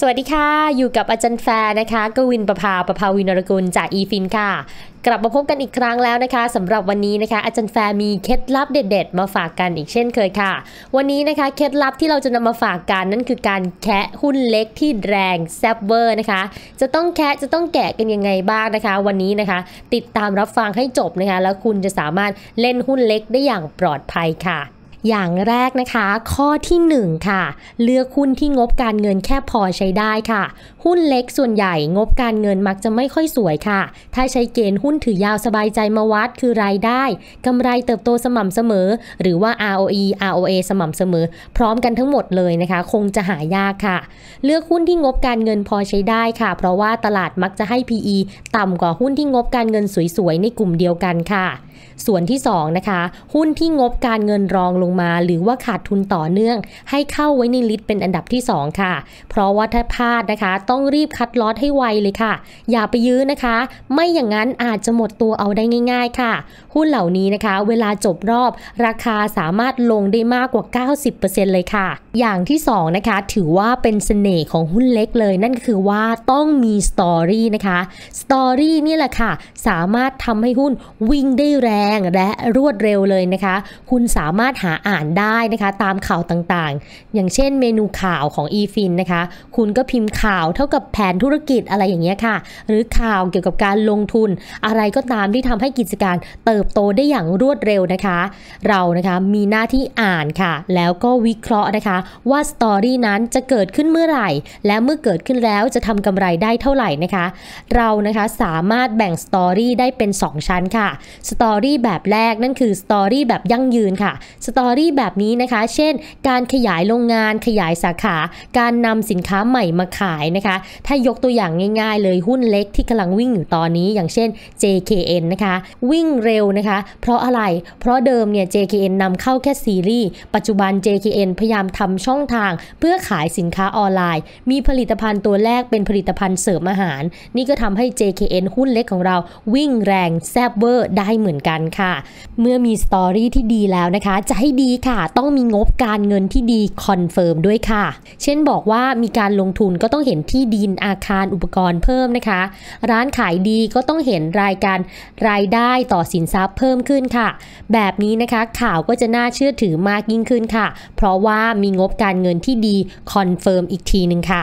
สวัสดีค่ะ อยู่กับอาจารย์แฟร์นะคะกวินประภาประภาวินรกุลจากอีฟินค่ะกลับมาพบกันอีกครั้งแล้วนะคะสำหรับวันนี้นะคะ อาจารย์แฟร์มีเคล็ดลับเด็ดๆ มาฝากกันอีกเช่นเคยค่ะ วันนี้นะคะเคล็ดลับที่เราจะนำมาฝากกันนั่นคือการแคะหุ้นเล็กที่แรงแซบเบอร์นะคะจะต้องแคะจะต้องแกะกันยังไงบ้างนะคะ วันนี้นะคะติดตามรับฟังให้จบนะคะ แล้วคุณจะสามารถเล่นหุ้นเล็กได้อย่างปลอดภัยค่ะอย่างแรกนะคะ ข้อที่ 1 ค่ะ เลือกหุ้นที่งบการเงินแค่พอใช้ได้ค่ะ หุ้นเล็กส่วนใหญ่งบการเงินมักจะไม่ค่อยสวยค่ะ ถ้าใช้เกณฑ์หุ้นถือยาวสบายใจมาวัดคือรายได้ กำไรเติบโตสม่ำเสมอ หรือว่า ROE ROA สม่ำเสมอ พร้อมกันทั้งหมดเลยนะคะ คงจะหายากค่ะ เลือกหุ้นที่งบการเงินพอใช้ได้ค่ะเพราะว่าตลาดมักจะให้ PE ต่ำกว่าหุ้นที่งบการเงินสวยๆในกลุ่มเดียวกันค่ะส่วนที่2นะคะหุ้นที่งบการเงินรองลงมา หรือว่าขาดทุนต่อเนื่อง ให้เข้าไว้ในลิสต์เป็นอันดับที่ 2 ค่ะ เพราะว่าถ้าพลาดนะคะ ต้องรีบคัดลอตให้ไวเลยค่ะ อย่าไปยื้อนะคะ ไม่อย่างนั้นอาจจะหมดตัวเอาได้ง่าย ๆ ค่ะ หุ้นเหล่านี้นะคะ เวลาจบรอบ ราคาสามารถลงได้มากกว่า 90%เลยค่ะอย่างที่2นะคะถือว่าเป็นเสน่ห์ของหุ้นเล็กเลยนั่นคือว่าต้องมีสตอรี่นะคะสตอรี่นี่แหละค่ะสามารถทำให้หุ้นวิ่งได้แรงรงและรวดเร็วเลยนะคะ คุณสามารถหาอ่านได้นะคะตามข่าวต่างๆ อย่างเช่นเมนูข่าวของ e f i n นะคะ คุณก็พิมพ์ข่าวเท่ากับแผนธุรกิจอะไรอย่างเงี้ยค่ะ หรือข่าวเกี่ยวกับการลงทุนอะไรก็ตามที่ทำให้กิจการเติบโตได้อย่างรวดเร็วนะคะ เรานะคะมีหน้าที่อ่านค่ะ แล้วก็วิเคราะห์นะคะว่าสตอรี่นั้นจะเกิดขึ้นเมื่อไหร่ และเมื่อเกิดขึ้นแล้วจะทำกำไรได้เท่าไหร่นะคะ เรานะคะสามารถแบ่งสตอรี่ได้เป็น2 ชั้นค่ะสตออรี่แบบแรกนั่นคือสตอรี่แบบยั่งยืนค่ะสตอรี่แบบนี้นะคะ เช่น การขยายโรงงานขยายสาขา การนำสินค้าใหม่มาขายนะคะ ถ้ายกตัวอย่างง่ายๆ เลยหุ้นเล็กที่กำลังวิ่งอยู่ตอนนี้อย่างเช่น JKN นะคะ วิ่งเร็วนะคะ เพราะอะไรเพราะเดิมเนี่ย JKN นำเข้าแค่ซีรีส์ ปัจจุบัน JKN พยายามทำช่องทางเพื่อขายสินค้าออนไลน์ มีผลิตภัณฑ์ตัวแรกเป็นผลิตภัณฑ์เสริมอาหาร นี่ก็ทำให้ JKN หุ้นเล็กของเราวิ่งแรงแซบเวอร์ได้เหมือนนกันค่ะ เมื่อมีสตอรี่ที่ดีแล้วนะคะจะให้ดีค่ะ ต้องมีงบการเงินที่ดีคอนเฟิร์มด้วยค่ะ เช่นบอกว่ามีการลงทุนก็ต้องเห็นที่ดินอาคารอุปกรณ์เพิ่มนะคะ ร้านขายดีก็ต้องเห็นรายการรายได้ต่อสินทรัพย์เพิ่มขึ้นค่ะ แบบนี้นะคะข่าวก็จะน่าเชื่อถือมากยิ่งขึ้นค่ะเพราะว่ามีงบการเงินที่ดีคอนเฟิร์มอีกทีหนึ่งค่ะ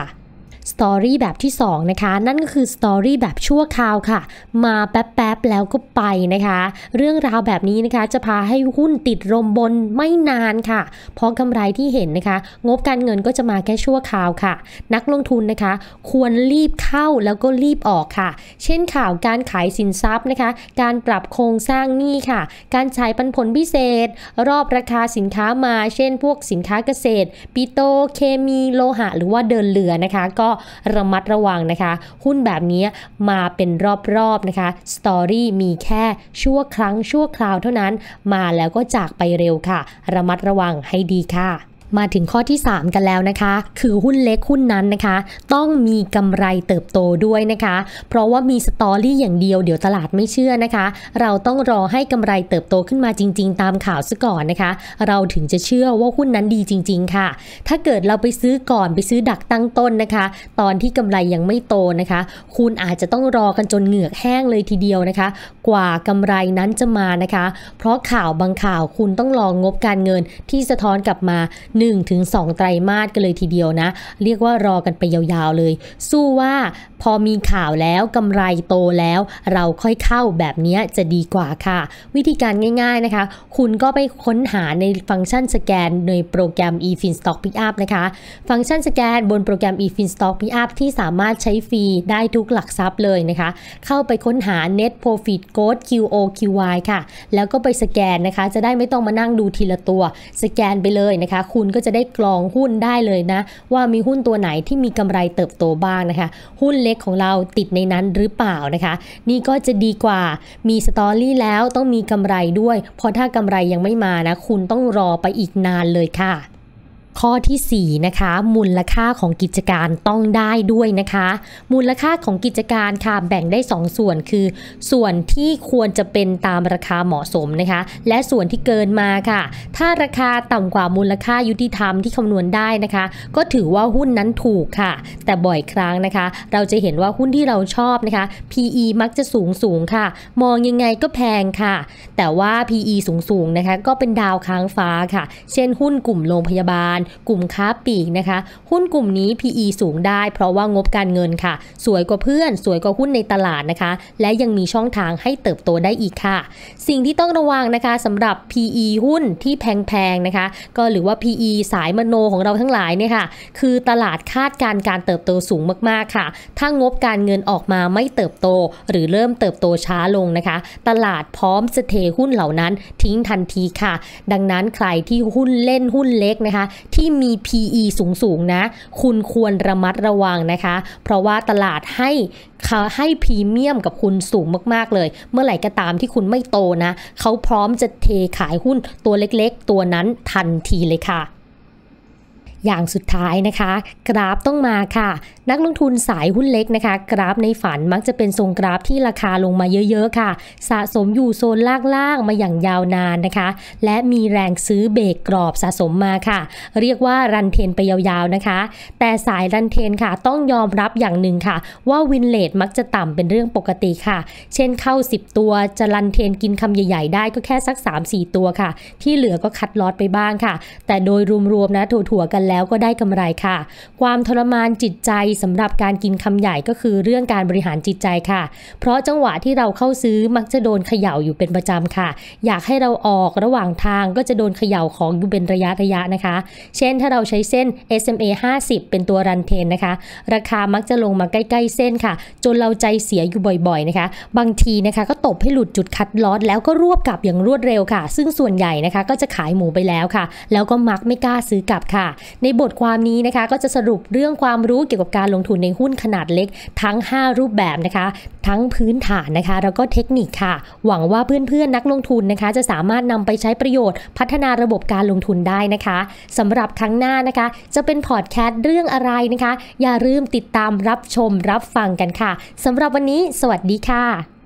สตอรี่แบบที่2นะคะนั่นก็คือสตอรี่แบบชั่วคราวค่ะ มาแป๊บๆ แล้วก็ไปนะคะ เรื่องราวแบบนี้นะคะจะพาให้หุ้นติดลมบนไม่นานค่ะ เพราะกำไรที่เห็นนะคะ งบการเงินก็จะมาแค่ชั่วคราวค่ะ นักลงทุนนะคะควรรีบเข้าแล้วก็รีบออกค่ะ เช่นข่าวการขายสินทรัพย์นะคะ การปรับโครงสร้างหนี้ค่ะ การใช้ปันผลพิเศษ รอบราคาสินค้ามา เช่น พวกสินค้าเกษตรปิโตเคมีโลหะ หรือว่าเดินเรือนะคะก็ระมัดระวังนะคะ หุ้นแบบนี้มาเป็นรอบๆนะคะสตอรี่มีแค่ชั่วครั้งชั่วคราวเท่านั้น มาแล้วก็จากไปเร็วค่ะ ระมัดระวังให้ดีค่ะมาถึงข้อที่ 3 กันแล้วนะคะ คือหุ้นเล็กหุ้นนั้นนะคะ ต้องมีกำไรเติบโตด้วยนะคะ เพราะว่ามีสตอรี่อย่างเดียว เดี๋ยวตลาดไม่เชื่อนะคะ เราต้องรอให้กำไรเติบโตขึ้นมาจริง ๆ ตามข่าวซะก่อนนะคะ เราถึงจะเชื่อว่าหุ้นนั้นดีจริง ๆ ค่ะ ถ้าเกิดเราไปซื้อก่อนไปซื้อดักตั้งต้นนะคะ ตอนที่กำไรยังไม่โตนะคะ คุณอาจจะต้องรอกันจนเหงือกแห้งเลยทีเดียวนะคะ กว่ากำไรนั้นจะมานะคะ เพราะข่าวบางข่าวคุณต้องรองงบการเงินที่สะท้อนกลับมา1-2ไตรมาสกันเลยทีเดียวนะ เรียกว่ารอกันไปยาวๆเลย สู้ว่าพอมีข่าวแล้วกำไรโตแล้ว เราค่อยเข้าแบบนี้จะดีกว่าค่ะ วิธีการง่ายๆนะคะ คุณก็ไปค้นหาในฟังก์ชันสแกนในโปรแกรม eFinstock Pickup นะคะ ฟังก์ชันสแกนบนโปรแกรม eFinstock Pickup ที่สามารถใช้ฟรีได้ทุกหลักทรัพย์เลยนะคะ เข้าไปค้นหา net profit code QOQY ค่ะ แล้วก็ไปสแกนนะคะ จะได้ไม่ต้องมานั่งดูทีละตัวสแกนไปเลยนะคะ คุณก็จะได้กรองหุ้นได้เลยนะ ว่ามีหุ้นตัวไหนที่มีกำไรเติบโตบ้างนะคะ หุ้นเล็กของเราติดในนั้นหรือเปล่านะคะ นี่ก็จะดีกว่ามีสตอรี่แล้วต้องมีกำไรด้วย เพราะถ้ากำไรยังไม่มานะ คุณต้องรอไปอีกนานเลยค่ะข้อที่4นะคะมูลค่าของกิจการต้องได้ด้วยนะคะ มูลค่าของกิจการค่ะแบ่งได้2สส่วนคือ ส่วนที่ควรจะเป็นตามราคาเหมาะสมนะคะ และส่วนที่เกินมาค่ะ ถ้าราคาต่ำกว่ามูลค่ายุติธรรมที่คำนวณได้นะคะ ก็ถือว่าหุ้นนั้นถูกค่ะ แต่บ่อยครั้งนะคะ เราจะเห็นว่าหุ้นที่เราชอบนะคะ PE มักจะสูงสูงค่ะ มองยังไงก็แพงค่ะ แต่ว่า PE สูงสูงนะคะก็เป็นดาวค้างฟ้าค่ะ เช่นหุ้นกลุ่มโรงพยาบาลการกลุ่มค้าปีกนะคะ หุ้นกลุ่มนี้ PE สูงได้เพราะว่างบการเงินค่ะ สวยกว่าเพื่อน สวยกว่าหุ้นในตลาดนะคะ และยังมีช่องทางให้เติบโตได้อีกค่ะ สิ่งที่ต้องระวังนะคะสำหรับ PE หุ้นที่แพงๆนะคะ ก็หรือว่า PE สายมโนของเราทั้งหลายเนี่ยค่ะ คือตลาดคาดการการเติบโตสูงมากๆค่ะถ้างบการเงินออกมาไม่เติบโตหรือเริ่มเติบโตช้าลงนะคะ ตลาดพร้อมสเทหุ้นเหล่านั้นทิ้งทันทีค่ะ ดังนั้นใครที่หุ้นเล่นหุ้นเล็กนะคะที่มี PE สูง ๆ นะ คุณควรระมัดระวังนะคะ เพราะว่าตลาดให้เขาให้พรีเมียมกับคุณสูงมากๆเลย เมื่อไหร่ก็ตามที่คุณไม่โตนะ เขาพร้อมจะเทขายหุ้นตัวเล็กๆ ตัวนั้นทันทีเลยค่ะอย่างสุดท้ายนะคะ กราฟต้องมาค่ะ นักลงทุนสายหุ้นเล็กนะคะ กราฟในฝันมักจะเป็นทรงกราฟที่ราคาลงมาเยอะ ๆ ค่ะ สะสมอยู่โซนล่างๆมาอย่างยาวนานนะคะ และมีแรงซื้อเบรกกรอบสะสมมาค่ะ เรียกว่ารันเทนไปยาวๆนะคะ แต่สายรันเทนค่ะต้องยอมรับอย่างหนึ่งค่ะ ว่าวินเลทมักจะต่ำเป็นเรื่องปกติค่ะเช่นเข้า 10 ตัวจะรันเทนกินคำใหญ่ๆได้ก็แค่สัก3-4ตัวค่ะ ที่เหลือก็คัดลอตไปบ้างค่ะ แต่โดยรวมๆนะถั่วๆกันแล้วก็ได้กำไรค่ะ ความทรมานจิตใจสำหรับการกินคำใหญ่ก็คือเรื่องการบริหารจิตใจค่ะ เพราะจังหวะที่เราเข้าซื้อมักจะโดนเขย่าอยู่เป็นประจำค่ะ อยากให้เราออกระหว่างทางก็จะโดนเขย่าของอยู่เป็นระยะระยะนะคะ เช่นถ้าเราใช้เส้น SMA 50 เป็นตัวรันเทนนะคะ ราคามักจะลงมาใกล้ๆเส้นค่ะ จนเราใจเสียอยู่บ่อยๆนะคะ บางทีนะคะก็ตบให้หลุดจุดคัดลอดแล้วก็รวบกลับอย่างรวดเร็วค่ะ ซึ่งส่วนใหญ่นะคะก็จะขายหมูไปแล้วค่ะ แล้วก็มักไม่กล้าซื้อกลับค่ะในบทความนี้นะคะก็จะสรุปเรื่องความรู้เกี่ยวกับการลงทุนในหุ้นขนาดเล็ก ทั้ง 5 รูปแบบนะคะ ทั้งพื้นฐานนะคะแล้วก็เทคนิคค่ะ หวังว่าเพื่อนๆนนักลงทุนนะคะ จะสามารถนำไปใช้ประโยชน์ พัฒนาระบบการลงทุนได้นะคะ สำหรับครั้งหน้านะคะ จะเป็นพอดแคสต์เรื่องอะไรนะคะ อย่าลืมติดตามรับชมรับฟังกันค่ะ สำหรับวันนี้สวัสดีค่ะ